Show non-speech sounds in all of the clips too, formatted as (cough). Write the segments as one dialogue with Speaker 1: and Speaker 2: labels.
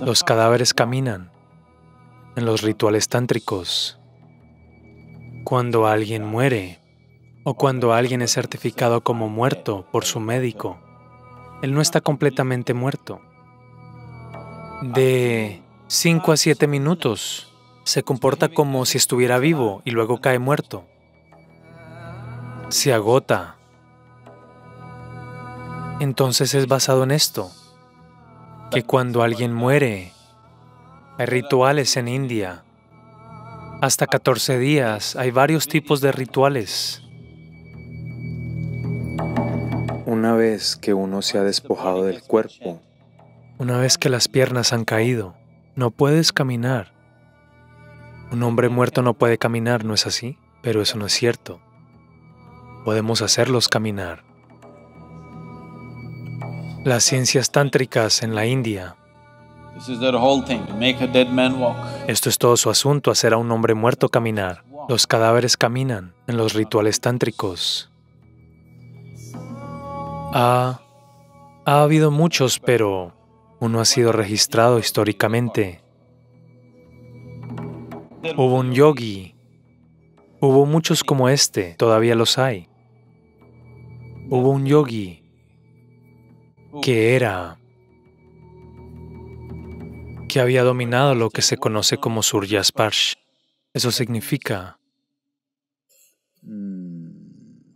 Speaker 1: Los cadáveres caminan en los rituales tántricos. Cuando alguien muere o cuando alguien es certificado como muerto por su médico, él no está completamente muerto. De 5 a 7 minutos se comporta como si estuviera vivo y luego cae muerto. Se agota. Entonces es basado en esto que cuando alguien muere, hay rituales en India. Hasta 14 días hay varios tipos de rituales. Una vez que uno se ha despojado del cuerpo, una vez que las piernas han caído, no puedes caminar. Un hombre muerto no puede caminar, ¿no es así? Pero eso no es cierto. Podemos hacerlos caminar las ciencias tántricas en la India. Esto es todo su asunto, hacer a un hombre muerto caminar. Los cadáveres caminan en los rituales tántricos. Ha, ha habido muchos, pero uno ha sido registrado históricamente. Hubo un yogi, hubo muchos como este, todavía los hay. Hubo un yogi que era, que había dominado lo que se conoce como Surya Sparsh. Eso significa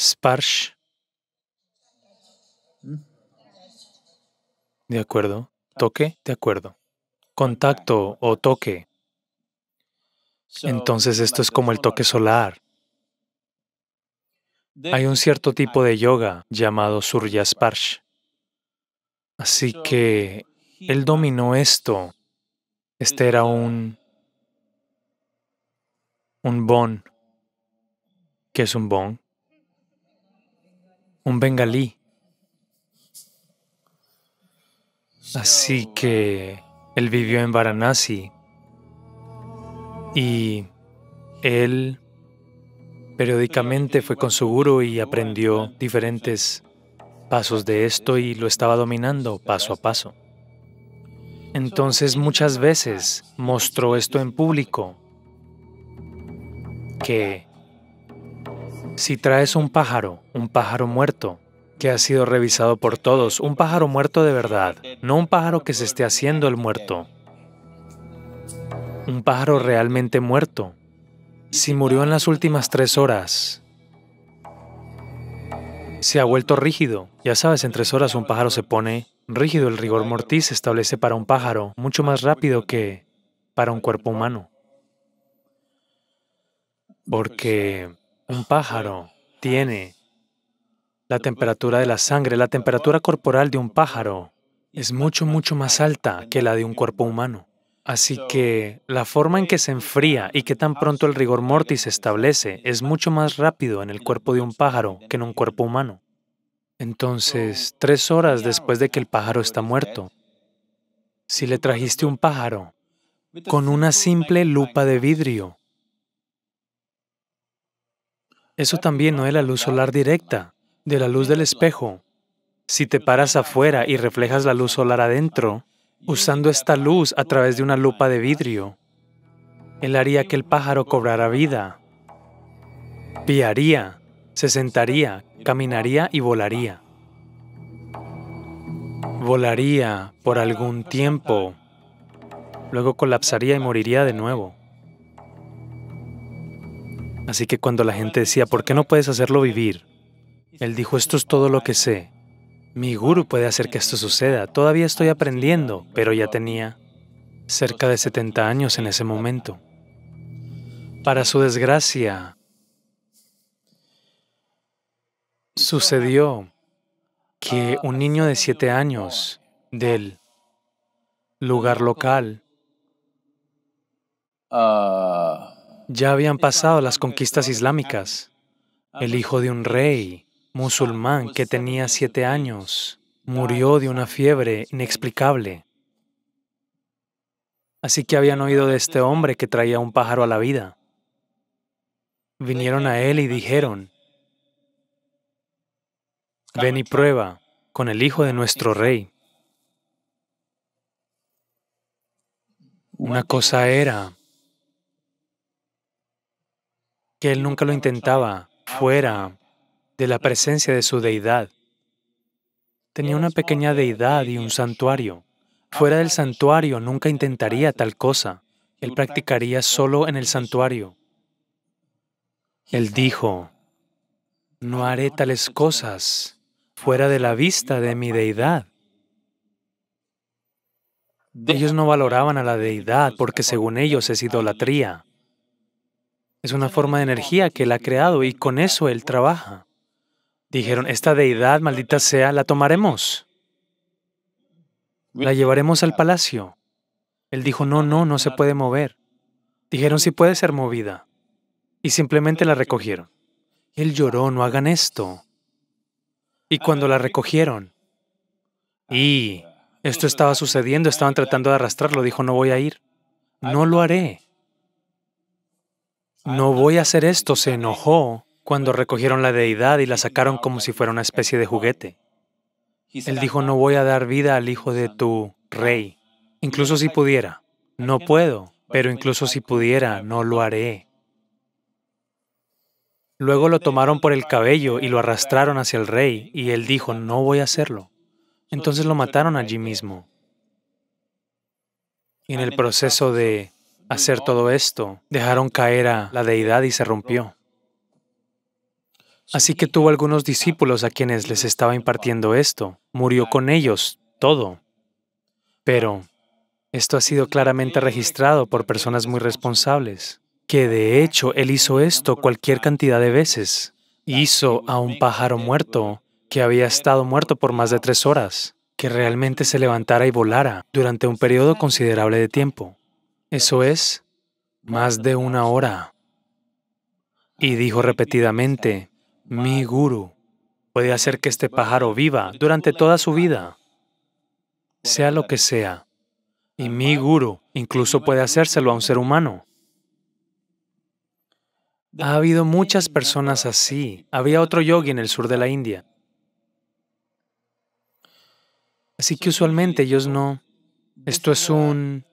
Speaker 1: Sparsh. ¿De acuerdo? ¿Toque? De acuerdo. Contacto o toque. Entonces esto es como el toque solar. Hay un cierto tipo de yoga llamado Surya Sparsh. Así que él dominó esto. Este era un, un bon. ¿Qué es un bon? Un bengalí. Así que él vivió en Varanasi y él periódicamente fue con su guru y aprendió diferentes pasos de esto y lo estaba dominando paso a paso. Entonces muchas veces mostró esto en público, que si traes un pájaro, un pájaro muerto, que ha sido revisado por todos, un pájaro muerto de verdad, no un pájaro que se esté haciendo el muerto, un pájaro realmente muerto, si murió en las últimas tres horas, se ha vuelto rígido. Ya sabes, en tres horas un pájaro se pone rígido. El rigor mortis se establece para un pájaro mucho más rápido que para un cuerpo humano. Porque un pájaro tiene la temperatura de la sangre, la temperatura corporal de un pájaro es mucho, mucho más alta que la de un cuerpo humano. Así que la forma en que se enfría y que tan pronto el rigor mortis se establece es mucho más rápido en el cuerpo de un pájaro que en un cuerpo humano. Entonces, tres horas después de que el pájaro está muerto, si le trajiste un pájaro con una simple lupa de vidrio, eso también no es la luz solar directa, de la luz del espejo. Si te paras afuera y reflejas la luz solar adentro, usando esta luz a través de una lupa de vidrio. Él haría que el pájaro cobrara vida. Piaría, se sentaría, caminaría y volaría. Volaría por algún tiempo, luego colapsaría y moriría de nuevo. Así que cuando la gente decía, ¿por qué no puedes hacerlo vivir? Él dijo, esto es todo lo que sé. Mi guru puede hacer que esto suceda. Todavía estoy aprendiendo, pero ya tenía cerca de 70 años en ese momento. Para su desgracia, sucedió que un niño de 7 años del lugar local ah. ya habían pasado las conquistas islámicas. El hijo de un rey musulmán que tenía siete años murió de una fiebre inexplicable. Así que habían oído de este hombre que traía un pájaro a la vida. Vinieron a él y dijeron, ven y prueba con el hijo de nuestro rey. Una cosa era que él nunca lo intentaba fuera de la presencia de su deidad. Tenía una pequeña deidad y un santuario. Fuera del santuario nunca intentaría tal cosa. Él practicaría solo en el santuario. Él dijo, no haré tales cosas fuera de la vista de mi deidad. Ellos no valoraban a la deidad porque según ellos es idolatría. Es una forma de energía que él ha creado y con eso él trabaja. Dijeron, esta deidad, maldita sea, la tomaremos. La llevaremos al palacio. Él dijo, no, no, no se puede mover. Dijeron, sí puede ser movida. Y simplemente la recogieron. Él lloró, no hagan esto. Y cuando la recogieron, y esto estaba sucediendo, estaban tratando de arrastrarlo, dijo, no voy a ir, no lo haré, no voy a hacer esto, se enojó cuando recogieron la deidad y la sacaron como si fuera una especie de juguete. Él dijo, no voy a dar vida al hijo de tu rey, incluso si pudiera. No puedo, pero incluso si pudiera, no lo haré. Luego lo tomaron por el cabello y lo arrastraron hacia el rey, y él dijo, no voy a hacerlo. Entonces lo mataron allí mismo. Y en el proceso de hacer todo esto, dejaron caer a la deidad y se rompió. Así que tuvo algunos discípulos a quienes les estaba impartiendo esto. Murió con ellos, todo. Pero esto ha sido claramente registrado por personas muy responsables, que de hecho él hizo esto cualquier cantidad de veces. Hizo a un pájaro muerto que había estado muerto por más de tres horas, que realmente se levantara y volara durante un periodo considerable de tiempo. Eso es, más de una hora. Y dijo repetidamente, mi guru puede hacer que este pájaro viva durante toda su vida, sea lo que sea. Y mi guru incluso puede hacérselo a un ser humano. Ha habido muchas personas así. Había otro yogi en el sur de la India. Así que usualmente ellos no... Esto es un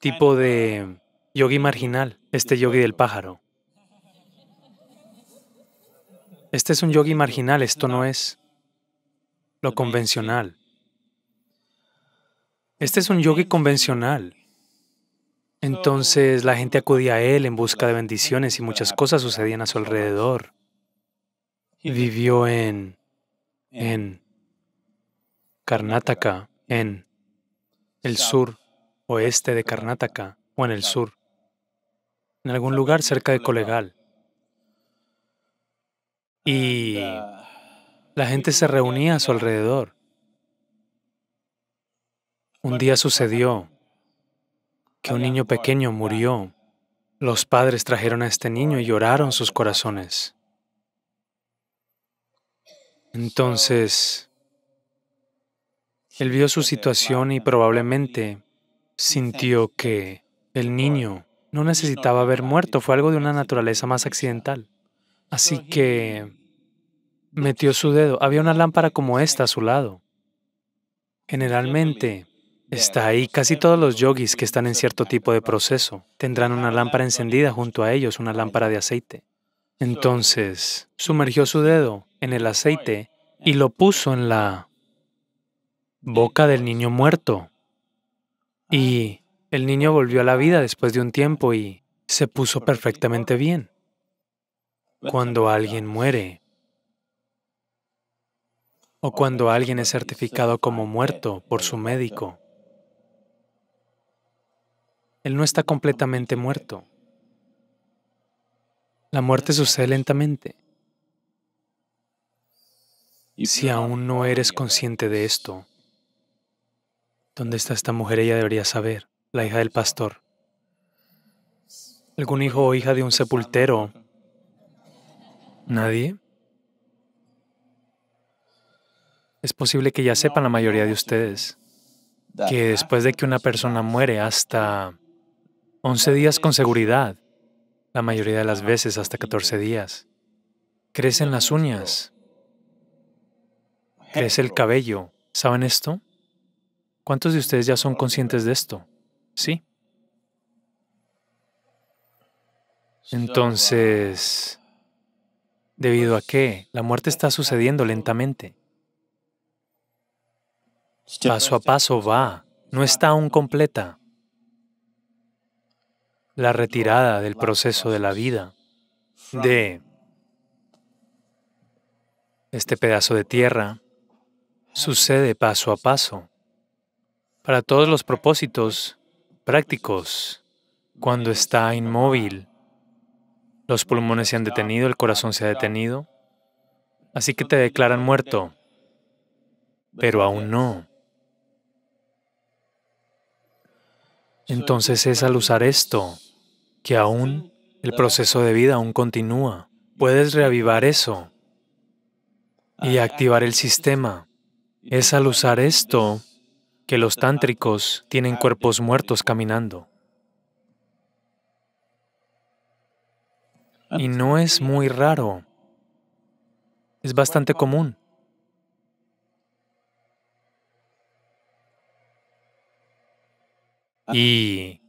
Speaker 1: tipo de yogi marginal, este yogi del pájaro. Este es un yogi marginal, esto no es lo convencional. Este es un yogi convencional. Entonces la gente acudía a él en busca de bendiciones y muchas cosas sucedían a su alrededor. Vivió en, en Karnataka, en el sur oeste de Karnataka o en el sur, en algún lugar cerca de Colegal. Y ah. la gente se reunía a su alrededor. Un día sucedió que un niño pequeño murió. Los padres trajeron a este niño y lloraron sus corazones. Entonces, él vio su situación y probablemente sintió que el niño no necesitaba haber muerto, fue algo de una naturaleza más accidental. Así que metió su dedo. Había una lámpara como esta a su lado. Generalmente está ahí. Casi todos los yogis que están en cierto tipo de proceso tendrán una lámpara encendida junto a ellos, una lámpara de aceite. Entonces, sumergió su dedo en el aceite y lo puso en la boca del niño muerto. Y el niño volvió a la vida después de un tiempo y se puso perfectamente bien cuando alguien muere o cuando alguien es certificado como muerto por su médico. Él no está completamente muerto. La muerte sucede lentamente. Si aún no eres consciente de esto, ¿dónde está esta mujer? Ella debería saber, la hija del pastor. Algún hijo o hija de un sepultero ¿Nadie? Es posible que ya sepan la mayoría de ustedes que después de que una persona muere hasta 11 días con seguridad, la mayoría de las veces hasta 14 días, crecen las uñas, crece el cabello. ¿Saben esto? ¿Cuántos de ustedes ya son conscientes de esto? ¿Sí? Um, Entonces, debido a que la muerte está sucediendo lentamente. Paso a paso va, no está aún completa. La retirada del proceso de la vida, de este pedazo de tierra, sucede paso a paso. Para todos los propósitos prácticos, cuando está inmóvil, los pulmones se han detenido, el corazón se ha detenido. Así que te declaran muerto, pero aún no. Entonces es al usar esto que aún el proceso de vida aún continúa. Puedes reavivar eso y activar el sistema. Es al usar esto que los tántricos tienen cuerpos muertos caminando. Y no es muy raro. Es bastante común. Y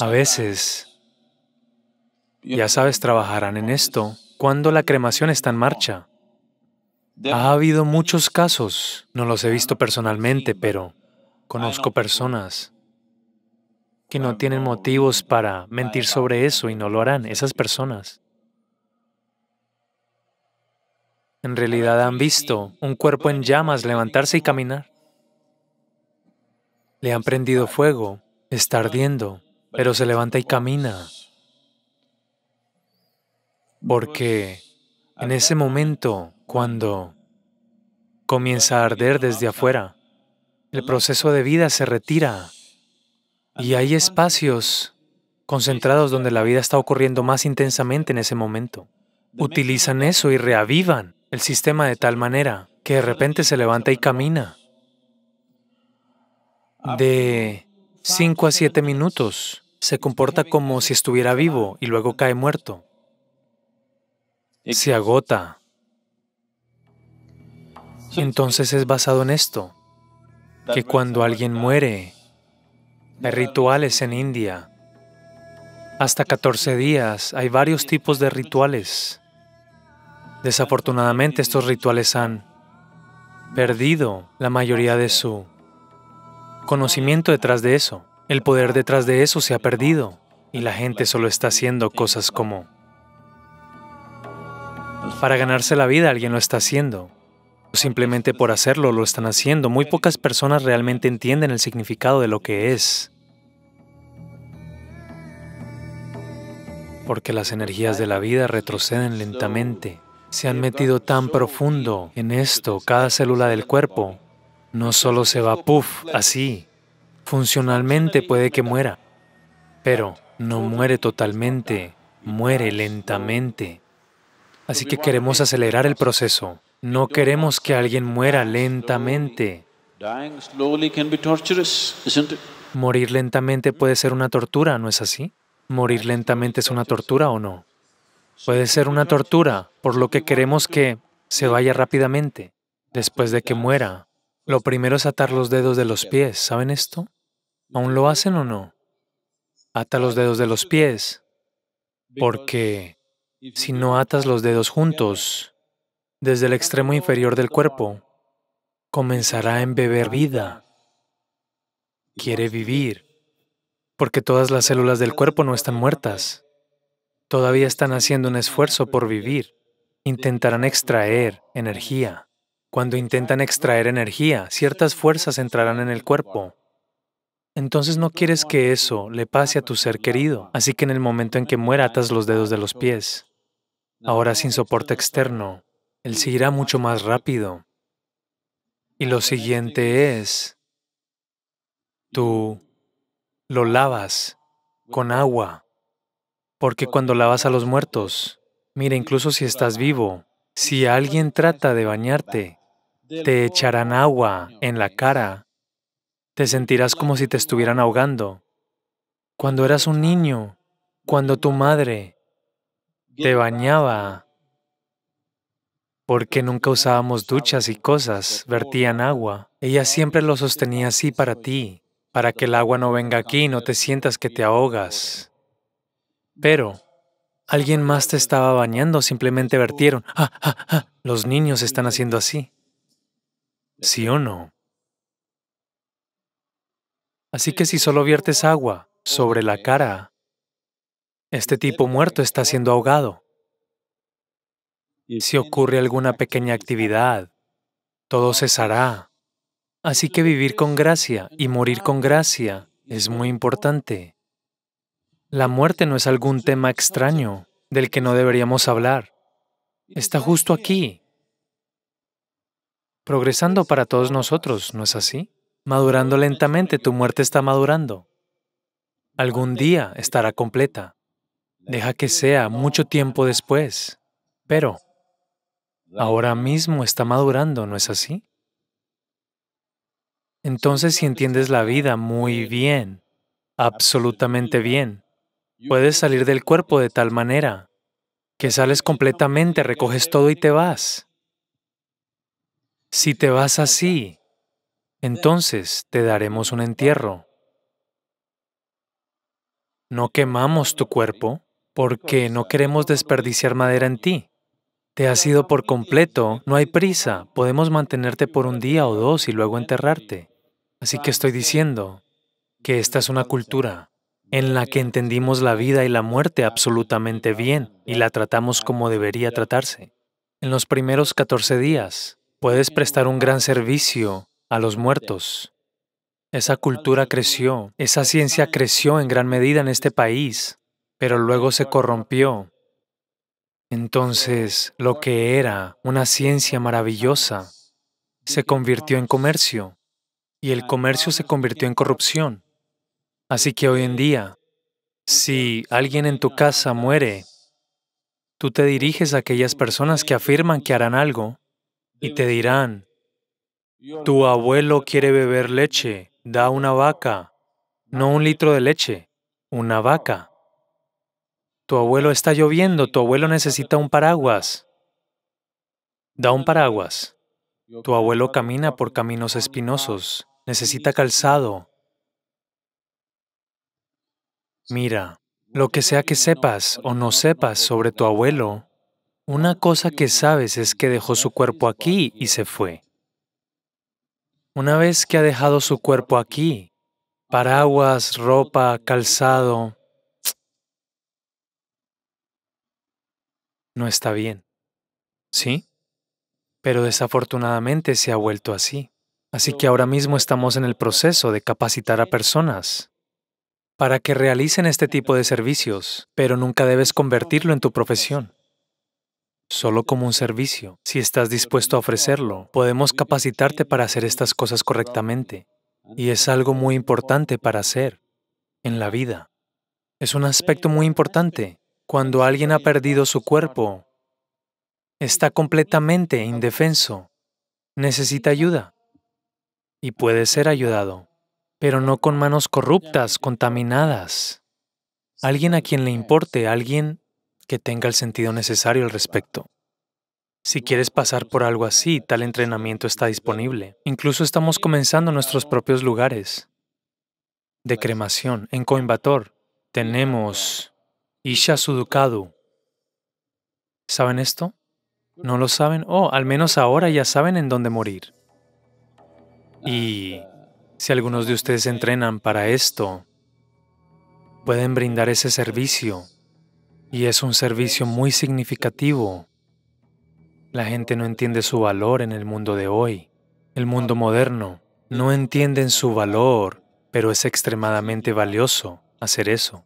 Speaker 1: a veces, ya sabes, trabajarán en esto cuando la cremación está en marcha. Ha habido muchos casos, no los he visto personalmente, pero conozco personas que no tienen motivos para mentir sobre eso y no lo harán, esas personas. En realidad han visto un cuerpo en llamas levantarse y caminar. Le han prendido fuego, está ardiendo, pero se levanta y camina. Porque en ese momento, cuando comienza a arder desde afuera, el proceso de vida se retira y hay espacios concentrados donde la vida está ocurriendo más intensamente en ese momento. Utilizan eso y reavivan el sistema de tal manera que de repente se levanta y camina ah, de 5 pues, a 7 minutos. Se comporta como si estuviera vivo y luego cae muerto. Se agota. Entonces es basado en esto, que cuando alguien muere, hay rituales en India. Hasta 14 días hay varios tipos de rituales. Desafortunadamente estos rituales han perdido la mayoría de su conocimiento detrás de eso. El poder detrás de eso se ha perdido y la gente solo está haciendo cosas como para ganarse la vida alguien lo está haciendo. Simplemente por hacerlo lo están haciendo. Muy pocas personas realmente entienden el significado de lo que es. porque las energías de la vida retroceden lentamente. Se han metido tan profundo en esto, cada célula del cuerpo no solo se va puff, así. Funcionalmente puede que muera, pero no muere totalmente, muere lentamente. Así que queremos acelerar el proceso. No queremos que alguien muera lentamente. Morir lentamente puede ser una tortura, ¿no es así? ¿Morir lentamente es una tortura o no? Puede ser una tortura, por lo que queremos que se vaya rápidamente. Después de que muera, lo primero es atar los dedos de los pies. ¿Saben esto? ¿Aún lo hacen o no? Ata los dedos de los pies, porque si no atas los dedos juntos, desde el extremo inferior del cuerpo, comenzará a embeber vida. Quiere vivir porque todas las células del cuerpo no están muertas. Todavía están haciendo un esfuerzo por vivir. Intentarán extraer energía. Cuando intentan extraer energía, ciertas fuerzas entrarán en el cuerpo. Entonces no quieres que eso le pase a tu ser querido, así que en el momento en que muera atas los dedos de los pies. Ahora sin soporte externo, él seguirá mucho más rápido. Y lo siguiente es, tú lo lavas con agua, porque cuando lavas a los muertos, mira, incluso si estás vivo, si alguien trata de bañarte, te echarán agua en la cara, te sentirás como si te estuvieran ahogando. Cuando eras un niño, cuando tu madre te bañaba, porque nunca usábamos duchas y cosas, vertían agua. Ella siempre lo sostenía así para ti para que el agua no venga aquí y no te sientas que te ahogas. Pero alguien más te estaba bañando, simplemente vertieron. ¡Ah, ah, ah! Los niños están haciendo así. ¿Sí o no? Así que si solo viertes agua sobre la cara, este, este tipo muerto está siendo ahogado. Si ocurre alguna pequeña actividad, todo cesará. Así que vivir con gracia y morir con gracia es muy importante. La muerte no es algún tema extraño del que no deberíamos hablar. Está justo aquí, progresando para todos nosotros, ¿no es así? Madurando lentamente, tu muerte está madurando. Algún día estará completa. Deja que sea mucho tiempo después. Pero ahora mismo está madurando, ¿no es así? Entonces, si entiendes la vida muy bien, absolutamente bien, puedes salir del cuerpo de tal manera que sales completamente, recoges todo y te vas. Si te vas así, entonces te daremos un entierro. No quemamos tu cuerpo porque no queremos desperdiciar madera en ti. Te has ido por completo, no hay prisa, podemos mantenerte por un día o dos y luego enterrarte. Así que estoy diciendo que esta es una cultura en la que entendimos la vida y la muerte absolutamente bien y la tratamos como debería tratarse. En los primeros 14 días puedes prestar un gran servicio a los muertos. Esa cultura creció, esa ciencia creció en gran medida en este país, pero luego se corrompió. Entonces, lo que era una ciencia maravillosa se convirtió en comercio y el comercio se convirtió en corrupción. Así que hoy en día, si alguien en tu casa muere, tú te diriges a aquellas personas que afirman que harán algo y te dirán, tu abuelo quiere beber leche, da una vaca, no un litro de leche, una vaca. Tu abuelo está lloviendo, tu abuelo necesita un paraguas. Da un paraguas. Tu abuelo camina por caminos espinosos necesita calzado. Mira, lo que sea que sepas o no sepas sobre tu abuelo, una cosa que sabes es que dejó su cuerpo aquí y se fue. Una vez que ha dejado su cuerpo aquí, paraguas, ropa, calzado, (tsk) no está bien. ¿Sí? Pero desafortunadamente se ha vuelto así. Así que ahora mismo estamos en el proceso de capacitar a personas para que realicen este tipo de servicios, pero nunca debes convertirlo en tu profesión, solo como un servicio. Si estás dispuesto a ofrecerlo, podemos capacitarte para hacer estas cosas correctamente. Y es algo muy importante para hacer en la vida. Es un aspecto muy importante. Cuando alguien ha perdido su cuerpo, está completamente indefenso, necesita ayuda y puede ser ayudado, pero no con manos corruptas, contaminadas. Alguien a quien le importe, alguien que tenga el sentido necesario al respecto. Si quieres pasar por algo así, tal entrenamiento está disponible. Incluso estamos comenzando nuestros propios lugares de cremación. En Coimbatore. tenemos Isha Sudukadu. ¿Saben esto? ¿No lo saben? Oh, al menos ahora ya saben en dónde morir. Y si algunos de ustedes entrenan para esto, pueden brindar ese servicio. Y es un servicio muy significativo. La gente no entiende su valor en el mundo de hoy, el mundo moderno. No entienden su valor, pero es extremadamente valioso hacer eso.